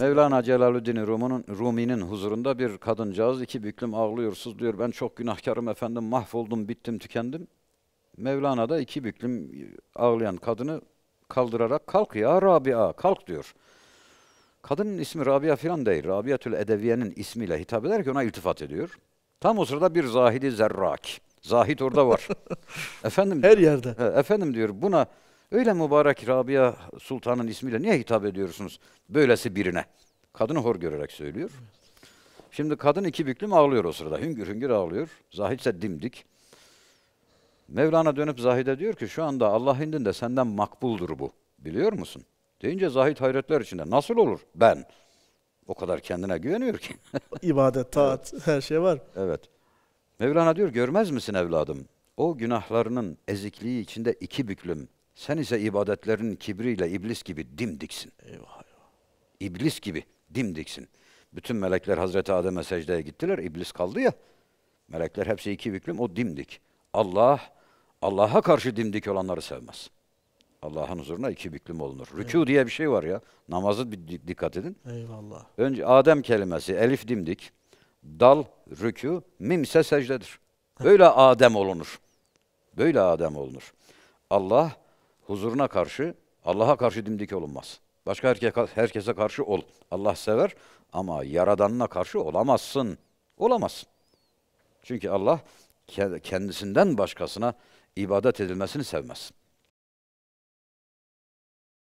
Mevlana Celaleddin Rumi'nin Rumi'nin huzurunda bir kadıncağız iki büklüm ağlıyor, diyor. Ben çok günahkarım efendim mahvoldum bittim tükendim. Mevlana da iki büklüm ağlayan kadını kaldırarak kalk ya Rabia kalk diyor. Kadının ismi Rabia filan değil. Rabiatül Edeviye'nin ismiyle hitap eder ki ona iltifat ediyor. Tam o sırada bir zahidi zerrak. Zahit orada var. efendim Her yerde. efendim diyor buna Öyle mübarek Rabia Sultan'ın ismiyle niye hitap ediyorsunuz böylesi birine? Kadını hor görerek söylüyor. Şimdi kadın iki büklüm ağlıyor o sırada. Hüngür hüngür ağlıyor. Zahid ise dimdik. Mevlana dönüp Zahid'e diyor ki şu anda Allah indinde senden makbuldur bu. Biliyor musun? Deyince Zahid hayretler içinde nasıl olur ben? O kadar kendine güveniyor ki. İbadet, taat, her şey var. Evet. Mevlana diyor görmez misin evladım? O günahlarının ezikliği içinde iki büklüm sen ise ibadetlerin kibriyle iblis gibi dimdiksin. Eyvah. İblis gibi dimdiksin. Bütün melekler Hazreti Adem'e secdeye gittiler. İblis kaldı ya. Melekler hepsi iki büklüm o dimdik. Allah Allah'a karşı dimdik olanları sevmez. Allah'ın huzuruna iki büklüm olunur. Rükû diye bir şey var ya. Namazı bir dikkat edin. Eyvallah. Önce Adem kelimesi elif dimdik. Dal rükû, mimse secdedir. Böyle Adem olunur. Böyle Adem olunur. Allah huzuruna karşı, Allah'a karşı dimdik olunmaz. Başka herkese, karşı ol. Allah sever ama yaradanına karşı olamazsın. Olamazsın. Çünkü Allah kendisinden başkasına ibadet edilmesini sevmez.